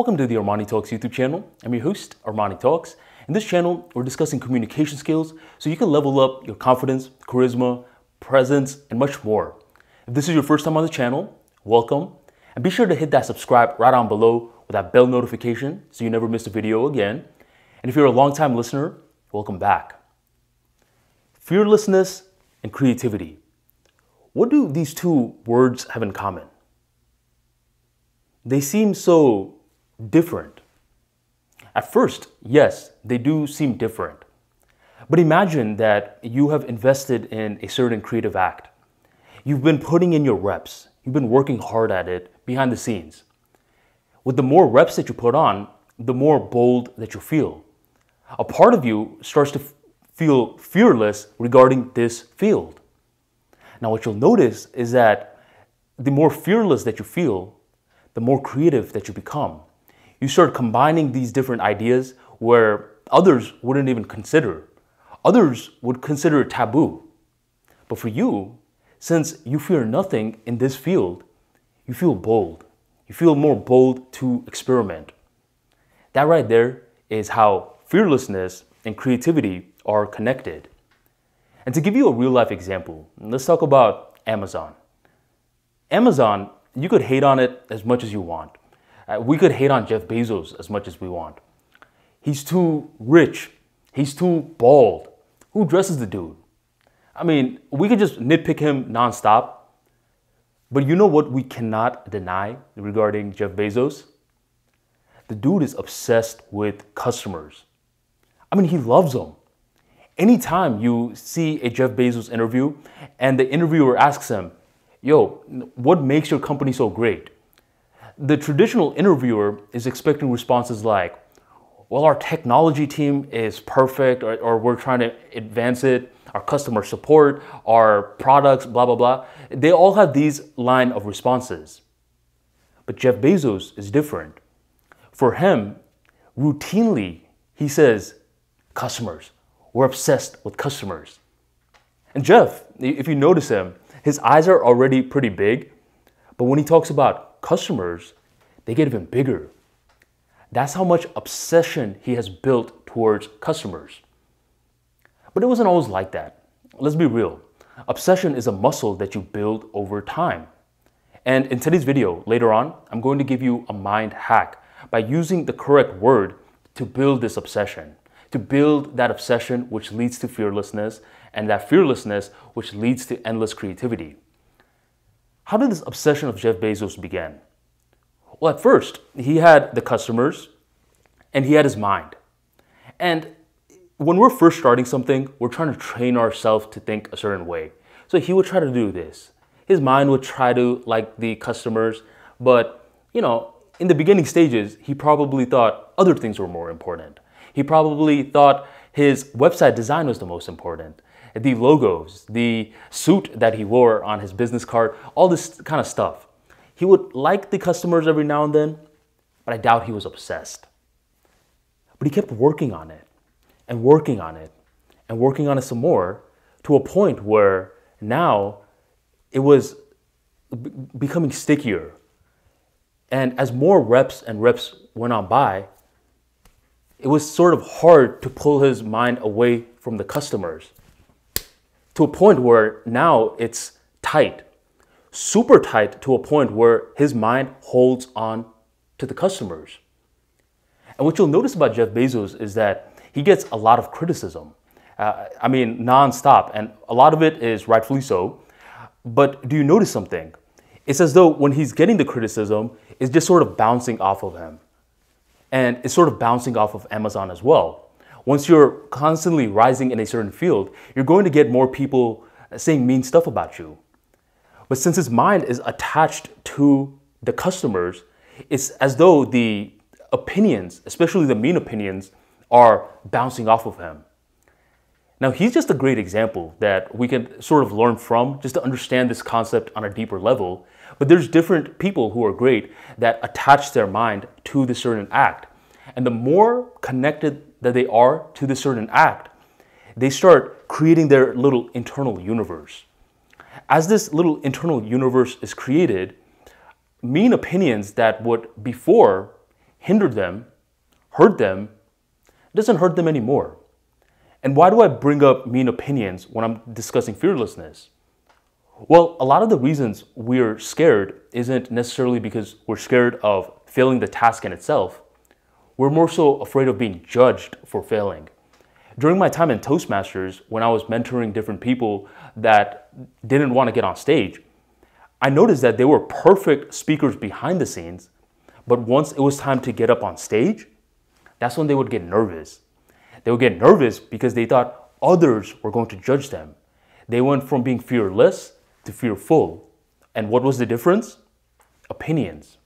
Welcome to the Armani Talks YouTube channel. I'm your host, Armani Talks. In this channel, we're discussing communication skills so you can level up your confidence, charisma, presence, and much more. If this is your first time on the channel, welcome. And be sure to hit that subscribe right on below with that bell notification so you never miss a video again. And if you're a long-time listener, welcome back. Fearlessness and creativity. What do these two words have in common? They seem so different. At first, yes, they do seem different. But imagine that you have invested in a certain creative act. You've been putting in your reps, you've been working hard at it behind the scenes. With the more reps that you put on, the more bold that you feel. A part of you starts to feel fearless regarding this field. Now, what you'll notice is that the more fearless that you feel, the more creative that you become, you start combining these different ideas where others wouldn't even consider. Others would consider it taboo. But for you, since you fear nothing in this field, you feel bold. You feel more bold to experiment. That right there is how fearlessness and creativity are connected. And to give you a real life example, let's talk about Amazon. Amazon, you could hate on it as much as you want. Uh, we could hate on Jeff Bezos as much as we want. He's too rich. He's too bald. Who dresses the dude? I mean, we could just nitpick him nonstop. But you know what we cannot deny regarding Jeff Bezos? The dude is obsessed with customers. I mean, he loves them. Anytime you see a Jeff Bezos interview and the interviewer asks him, Yo, what makes your company so great? the traditional interviewer is expecting responses like, well, our technology team is perfect, or, or, we're trying to advance it, our customer support, our products, blah, blah, blah. They all have these line of responses. But Jeff Bezos is different. For him, routinely, he says, customers. We're obsessed with customers. And Jeff, if you notice him, his eyes are already pretty big, but when he talks about customers, they get even bigger. That's how much obsession he has built towards customers. But it wasn't always like that. Let's be real. Obsession is a muscle that you build over time. And in today's video, later on, I'm going to give you a mind hack by using the correct word to build this obsession, to build that obsession which leads to fearlessness, and that fearlessness which leads to endless creativity. How did this obsession of Jeff Bezos begin? Well, at first, he had the customers and he had his mind. And when we're first starting something, we're trying to train ourselves to think a certain way. So he would try to do this. His mind would try to like the customers, but you know, in the beginning stages, he probably thought other things were more important. He probably thought his website design was the most important. The logos, the suit that he wore on his business card, all this kind of stuff. He would like the customers every now and then, but I doubt he was obsessed. But he kept working on it and working on it and working on it some more to a point where now it was becoming stickier. And as more reps and reps went on by, it was sort of hard to pull his mind away from the customers to a point where now it's tight, super tight to a point where his mind holds on to the customers. And what you'll notice about Jeff Bezos is that he gets a lot of criticism. Uh, I mean, nonstop, and a lot of it is rightfully so. But do you notice something? It's as though when he's getting the criticism, it's just sort of bouncing off of him and it's sort of bouncing off of Amazon as well. Once you're constantly rising in a certain field, you're going to get more people saying mean stuff about you. But since his mind is attached to the customers, it's as though the opinions, especially the mean opinions, are bouncing off of him. Now, he's just a great example that we can sort of learn from just to understand this concept on a deeper level but there's different people who are great that attach their mind to the certain act. And the more connected that they are to the certain act, they start creating their little internal universe. As this little internal universe is created, mean opinions that would before hindered them, hurt them, doesn't hurt them anymore. And why do I bring up mean opinions when I'm discussing fearlessness? Well, a lot of the reasons we're scared isn't necessarily because we're scared of failing the task in itself. We're more so afraid of being judged for failing. During my time in Toastmasters, when I was mentoring different people that didn't want to get on stage, I noticed that they were perfect speakers behind the scenes, but once it was time to get up on stage, that's when they would get nervous. They would get nervous because they thought others were going to judge them. They went from being fearless to fearful. And what was the difference? Opinions.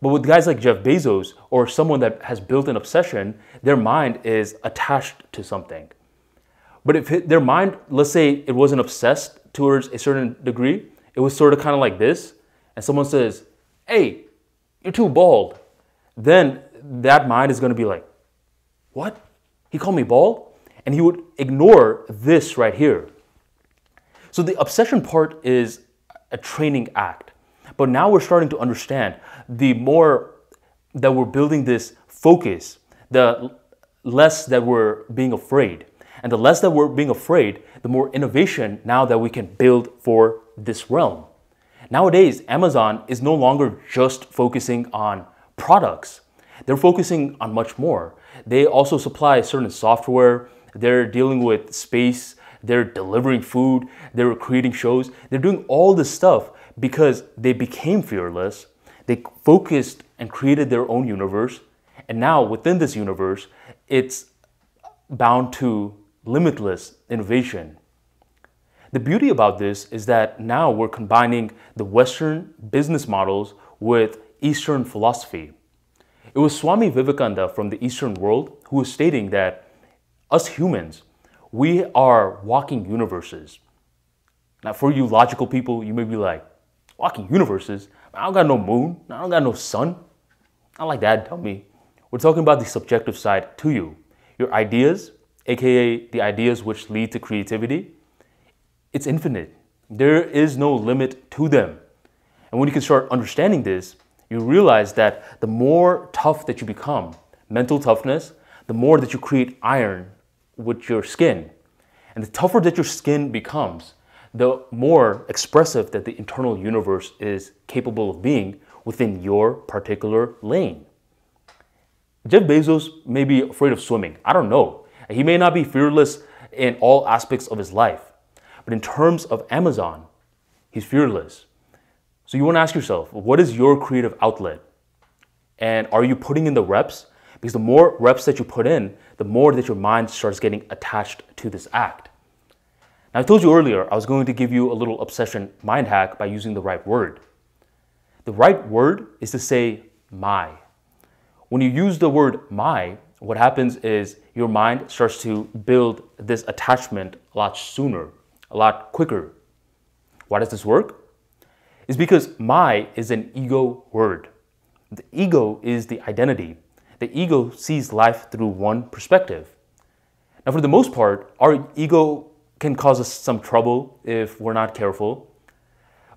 But with guys like Jeff Bezos or someone that has built an obsession, their mind is attached to something. But if their mind, let's say it wasn't obsessed towards a certain degree, it was sort of kind of like this, and someone says, Hey, you're too bald. Then that mind is going to be like, What? He called me bald? And he would ignore this right here. So the obsession part is a training act. But now we're starting to understand the more that we're building this focus, the less that we're being afraid. And the less that we're being afraid, the more innovation now that we can build for this realm. Nowadays, Amazon is no longer just focusing on products. They're focusing on much more. They also supply certain software. They're dealing with space they're delivering food, they're creating shows, they're doing all this stuff because they became fearless, they focused and created their own universe, and now within this universe, it's bound to limitless innovation. The beauty about this is that now we're combining the Western business models with Eastern philosophy. It was Swami Vivekananda from the Eastern world who was stating that us humans, we are walking universes. Now, for you logical people, you may be like, walking universes? I don't got no moon. I don't got no sun. Not like that, tell me. We're talking about the subjective side to you. Your ideas, aka the ideas which lead to creativity, it's infinite. There is no limit to them. And when you can start understanding this, you realize that the more tough that you become, mental toughness, the more that you create iron, with your skin. And the tougher that your skin becomes, the more expressive that the internal universe is capable of being within your particular lane. Jeff Bezos may be afraid of swimming. I don't know. He may not be fearless in all aspects of his life. But in terms of Amazon, he's fearless. So you want to ask yourself, what is your creative outlet? And are you putting in the reps? Because the more reps that you put in, the more that your mind starts getting attached to this act. Now, I told you earlier I was going to give you a little obsession mind hack by using the right word. The right word is to say my. When you use the word my, what happens is your mind starts to build this attachment a lot sooner, a lot quicker. Why does this work? It's because my is an ego word. The ego is the identity, the ego sees life through one perspective. Now, for the most part, our ego can cause us some trouble if we're not careful.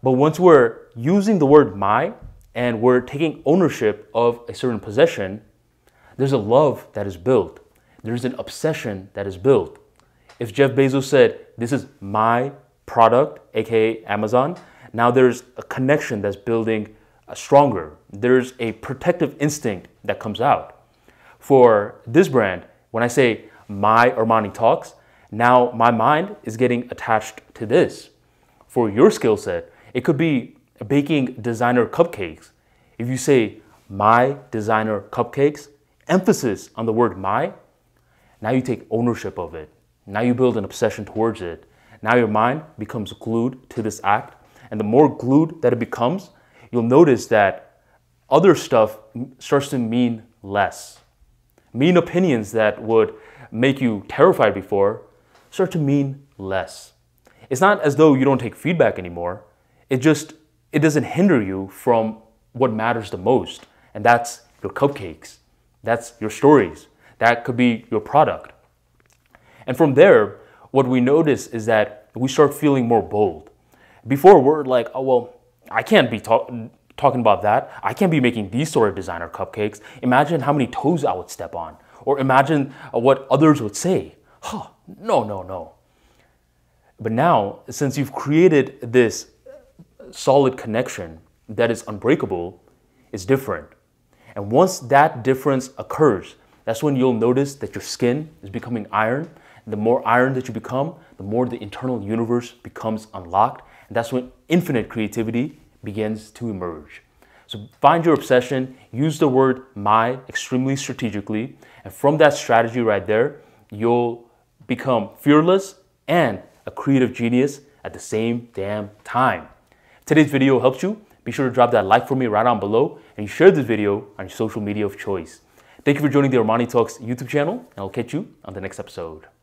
But once we're using the word my and we're taking ownership of a certain possession, there's a love that is built, there's an obsession that is built. If Jeff Bezos said, This is my product, aka Amazon, now there's a connection that's building uh, stronger. There's a protective instinct that comes out for this brand, when I say my Armani Talks, now my mind is getting attached to this. For your skill set, it could be baking designer cupcakes. If you say my designer cupcakes, emphasis on the word my, now you take ownership of it. Now you build an obsession towards it. Now your mind becomes glued to this act. And the more glued that it becomes, you'll notice that other stuff starts to mean less mean opinions that would make you terrified before start to mean less. It's not as though you don't take feedback anymore. It just it doesn't hinder you from what matters the most, and that's your cupcakes. That's your stories. That could be your product. And from there, what we notice is that we start feeling more bold. Before we're like, oh well, I can't be talking talking about that, I can't be making these sort of designer cupcakes. Imagine how many toes I would step on, or imagine uh, what others would say. Huh, no, no, no. But now, since you've created this uh, solid connection that is unbreakable, it's different. And once that difference occurs, that's when you'll notice that your skin is becoming iron. The more iron that you become, the more the internal universe becomes unlocked. And that's when infinite creativity begins to emerge. So find your obsession, use the word my extremely strategically, and from that strategy right there, you'll become fearless and a creative genius at the same damn time. If today's video helps you, be sure to drop that like for me right down below and share this video on your social media of choice. Thank you for joining the Armani Talks YouTube channel, and I'll catch you on the next episode.